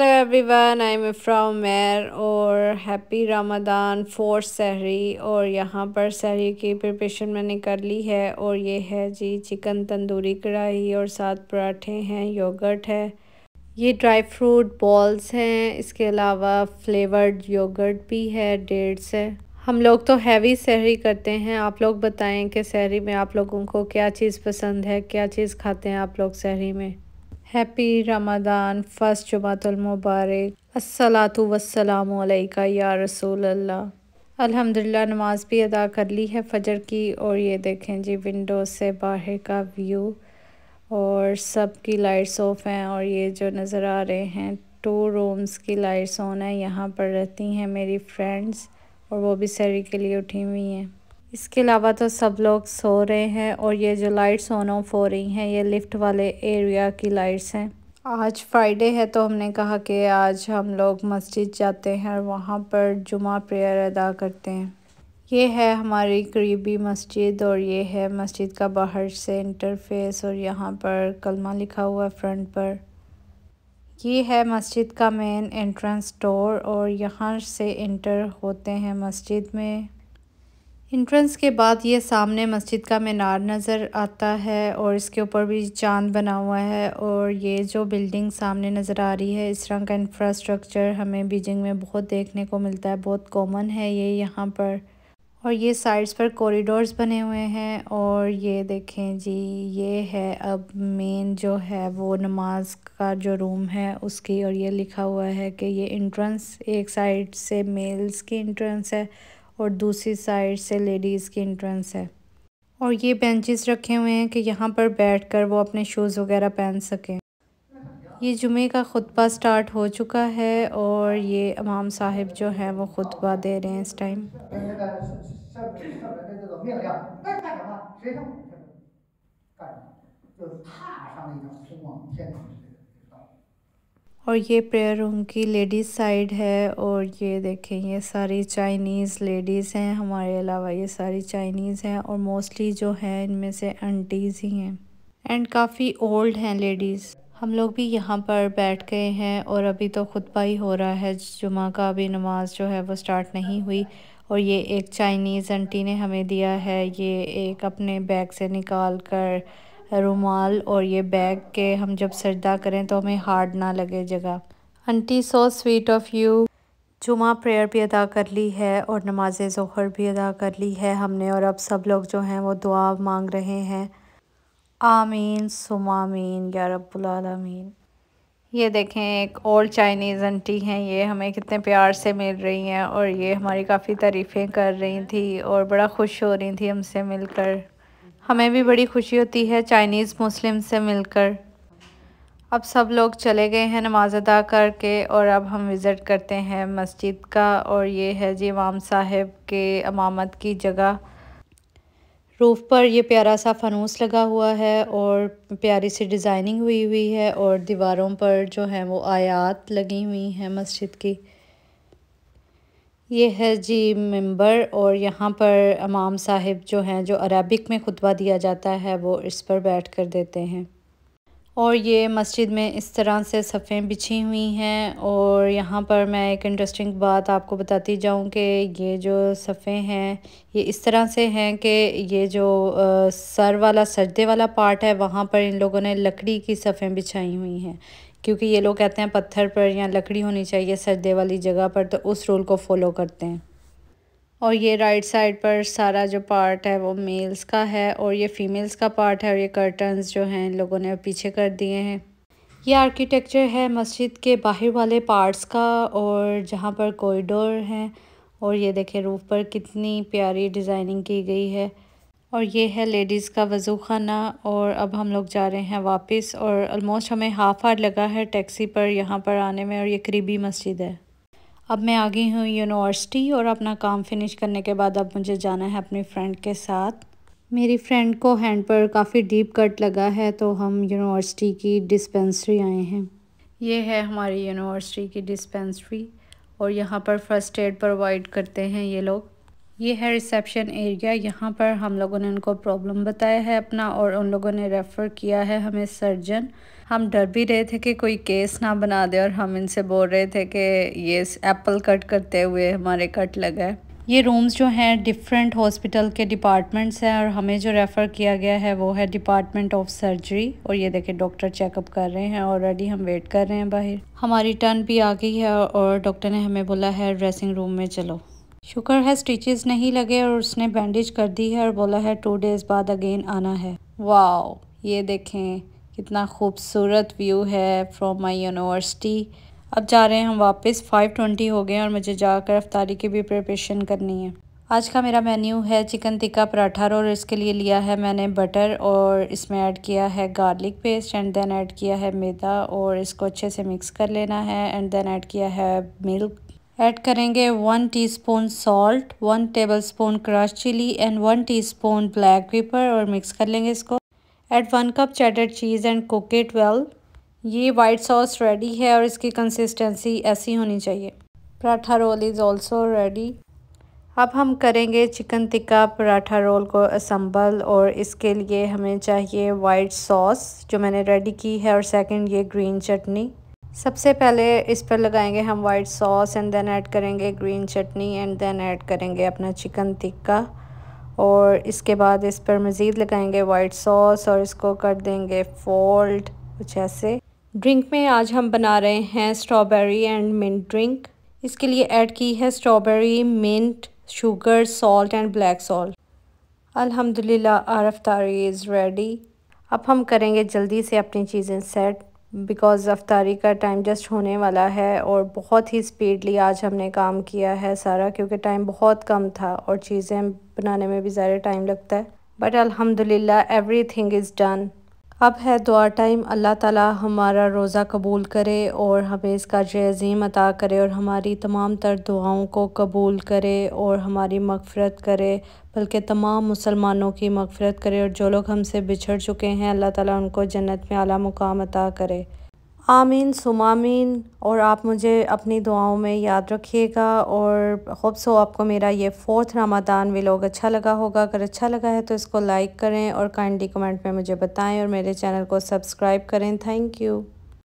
hello everyone I am from मेर और happy रामादान four सहरी और यहाँ पर सहरी की प्रिपरेशन मैंने कर ली है और ये है जी चिकन तंदूरी कढ़ाई और साथ पराठे हैं योगर्ट है ये ड्राई फ्रूट बॉल्स हैं इसके अलावा फ्लेवर्ड योगर्ट भी है डेढ़ से हम लोग तो हैवी सहरी करते हैं आप लोग बताएं कि सहरी में आप लोगों को क्या चीज़ पसंद है क्या चीज़ खाते हैं आप लोग सहरी में हैप्पी रमदान फ़र्स्ट अस्सलातु असलातु अलैका या रसूल अल्लाह अल्हम्दुलिल्लाह नमाज़ भी अदा कर ली है फजर की और ये देखें जी विंडो से बाहर का व्यू और सब की लाइट्स ऑफ हैं और ये जो नज़र आ रहे हैं टू रूम्स की लाइट्स ऑन है यहाँ पर रहती हैं मेरी फ्रेंड्स और वो भी सैरी के लिए उठी हुई हैं इसके अलावा तो सब लोग सो रहे हैं और ये जो लाइट्स ऑन ऑफ हो रही हैं ये लिफ्ट वाले एरिया की लाइट्स हैं आज फ्राइडे है तो हमने कहा कि आज हम लोग मस्जिद जाते हैं और वहाँ पर जुमा प्रेयर अदा करते हैं ये है हमारी करीबी मस्जिद और ये है मस्जिद का बाहर से इंटरफेस और यहाँ पर कलमा लिखा हुआ है फ्रंट पर ये है मस्जिद का मेन एंट्रेंस डोर और यहाँ से इंटर होते हैं मस्जिद में इंट्रेंस के बाद ये सामने मस्जिद का मीनार नज़र आता है और इसके ऊपर भी चांद बना हुआ है और ये जो बिल्डिंग सामने नज़र आ रही है इस तरह का इंफ्रास्ट्रक्चर हमें बीजिंग में बहुत देखने को मिलता है बहुत कॉमन है ये यहाँ पर और ये साइड्स पर कॉरिडोर्स बने हुए हैं और ये देखें जी ये है अब मेन जो है वो नमाज का जो रूम है उसकी और ये लिखा हुआ है कि ये इंट्रेंस एक साइड से मेल्स की इंट्रेंस है और दूसरी साइड से लेडीज़ की इंट्रेंस है और ये बेंचेस रखे हुए हैं कि यहाँ पर बैठकर वो अपने शूज़ वगैरह पहन सकें ये जुमे का खुतबा स्टार्ट हो चुका है और ये इमाम साहब जो हैं वो खुतबा दे रहे हैं इस टाइम और ये प्रेयर रूम की लेडीज़ साइड है और ये देखें ये सारी चाइनीज़ लेडीज़ हैं हमारे अलावा ये सारी चाइनीज़ हैं और मोस्टली जो हैं इनमें से आंटीज़ ही हैं एंड काफ़ी ओल्ड हैं लेडीज़ हम लोग भी यहाँ पर बैठ गए हैं और अभी तो खुतबा ही हो रहा है जुमा का अभी नमाज़ जो है वो स्टार्ट नहीं हुई और ये एक चाइनीज़ आंटी ने हमें दिया है ये एक अपने बैग से निकाल कर रुमाल और ये बैग के हम जब सजदा करें तो हमें हार्ड ना लगे जगह aunty so sweet of you जुमा प्रेयर भी अदा कर ली है और नमाज ज़ोहर भी अदा कर ली है हमने और अब सब लोग जो हैं वो दुआ मांग रहे हैं आमीन सुमामीन या रबालमीन ये देखें एक और चाइनीज़ आंटी हैं ये हमें कितने प्यार से मिल रही हैं और ये हमारी काफ़ी तारीफ़ें कर रही थी और बड़ा खुश हो रही थी हमसे मिलकर हमें भी बड़ी खुशी होती है चाइनीज़ मुस्लिम से मिलकर अब सब लोग चले गए हैं नमाज़ अदा करके और अब हम विज़िट करते हैं मस्जिद का और ये है जी इमाम साहब के अमामत की जगह रूफ़ पर ये प्यारा सा फनूस लगा हुआ है और प्यारी सी डिज़ाइनिंग हुई हुई है और दीवारों पर जो है वो आयात लगी हुई हैं मस्जिद की ये है जी मेंबर और यहाँ पर इमाम साहिब जो हैं जो अरबिक में खुतबा दिया जाता है वो इस पर बैठ कर देते हैं और ये मस्जिद में इस तरह से सफ़ें बिछी हुई हैं और यहाँ पर मैं एक इंटरेस्टिंग बात आपको बताती जाऊँ कि ये जो सफ़ें हैं ये इस तरह से हैं कि ये जो सर वाला सजदे वाला पार्ट है वहाँ पर इन लोगों ने लकड़ी की सफ़ें बिछाई हुई हैं क्योंकि ये लोग कहते हैं पत्थर पर या लकड़ी होनी चाहिए सर्दे वाली जगह पर तो उस रूल को फॉलो करते हैं और ये राइट साइड पर सारा जो पार्ट है वो मेल्स का है और ये फीमेल्स का पार्ट है और ये कर्टन्स जो हैं इन लोगों ने पीछे कर दिए हैं ये आर्किटेक्चर है मस्जिद के बाहर वाले पार्ट्स का और जहाँ पर कॉरिडोर हैं और ये देखें रूफ पर कितनी प्यारी डिज़ाइनिंग की गई है और ये है लेडीज़ का वज़ू खाना और अब हम लोग जा रहे हैं वापस और अलमोस्ट हमें हाफ़ आवर लगा है टैक्सी पर यहाँ पर आने में और ये करीबी मस्जिद है अब मैं आ गई हूँ यूनिवर्सिटी और अपना काम फिनिश करने के बाद अब मुझे जाना है अपनी फ्रेंड के साथ मेरी फ्रेंड को हैंड पर काफ़ी डीप कट लगा है तो हम यूनिवर्सिटी की डिस्पेंसरी आए हैं ये है हमारी यूनिवर्सिटी की डिस्पेंसरी और यहाँ पर फ़र्स्ट एड प्रोवाइड करते हैं ये लोग ये है रिसेप्शन एरिया यहाँ पर हम लोगों ने उनको प्रॉब्लम बताया है अपना और उन लोगों ने रेफ़र किया है हमें सर्जन हम डर भी रहे थे कि कोई केस ना बना दे और हम इनसे बोल रहे थे कि ये एप्पल कट करते हुए हमारे कट लगा है ये रूम्स जो हैं डिफरेंट हॉस्पिटल के डिपार्टमेंट्स हैं और हमें जो रेफ़र किया गया है वो है डिपार्टमेंट ऑफ सर्जरी और ये देखें डॉक्टर चेकअप कर रहे हैं ऑलरेडी हम वेट कर रहे हैं बाहर हमारी टर्न भी आ गई है और डॉक्टर ने हमें बोला है ड्रेसिंग रूम में चलो शुक्र है स्टिचेस नहीं लगे और उसने बैंडेज कर दी है और बोला है टू डेज़ बाद अगेन आना है वाओ ये देखें कितना खूबसूरत व्यू है फ्रॉम माय यूनिवर्सिटी अब जा रहे हैं हम वापस 5:20 हो गए और मुझे जाकर अफ्तारी की भी प्रिपरेशन करनी है आज का मेरा मेन्यू है चिकन टिक्का पराठा और इसके लिए लिया है मैंने बटर और इसमें ऐड किया है garlic paste and then add किया है मैदा और इसको अच्छे से मिक्स कर लेना है एंड देन ऐड किया है मिल्क ऐड करेंगे one teaspoon salt one tablespoon crush chilli and one teaspoon black pepper और मिक्स कर लेंगे इसको add one cup cheddar cheese and cook it well ये वाइट सॉस रेडी है और इसकी कंसिस्टेंसी ऐसी होनी चाहिए paratha roll is also ready अब हम करेंगे चिकन टिक्का पराठा रोल को असम्बल और इसके लिए हमें चाहिए वाइट सॉस जो मैंने रेडी की है और सेकंड ये ग्रीन चटनी सबसे पहले इस पर लगाएंगे हम white sauce and then add करेंगे green chutney and then add करेंगे अपना चिकन टिक्का और इसके बाद इस पर मज़ीद लगाएंगे वाइट सॉस और इसको कर देंगे फोल्ड कुछ ऐसे ड्रिंक में आज हम बना रहे हैं स्ट्रॉबेरी एंड मिंट ड्रिंक इसके लिए ऐड की है strawberry mint sugar salt and black salt अल्हम्दुलिल्लाह आरफ तारी इज़ रेडी अब हम करेंगे जल्दी से अपनी चीज़ें सेट बिकॉज़ रफ्तारी का टाइम जस्ट होने वाला है और बहुत ही स्पीडली आज हमने काम किया है सारा क्योंकि टाइम बहुत कम था और चीज़ें बनाने में भी ज़्यादा टाइम लगता है बट अलहमदिल्ला एवरी थिंग इज़ डन अब है दुआ टाइम अल्लाह ताला हमारा रोज़ा कबूल करे और हमें इसका जयज़ीम अता करे और हमारी तमाम तर दुआओं को कबूल करे और हमारी मगफ़रत करे बल्कि तमाम मुसलमानों की मगफ़रत करे और जो लोग हमसे बिछड़ चुके हैं अल्लाह ताला उनको जन्नत में आला मुकाम अता करे आमीन सुमामीन और आप मुझे अपनी दुआओं में याद रखिएगा और होप सो आपको मेरा ये फोर्थ रामादान व्लॉग अच्छा लगा होगा अगर अच्छा लगा है तो इसको लाइक करें और काइंडली कमेंट में मुझे बताएं और मेरे चैनल को सब्सक्राइब करें थैंक यू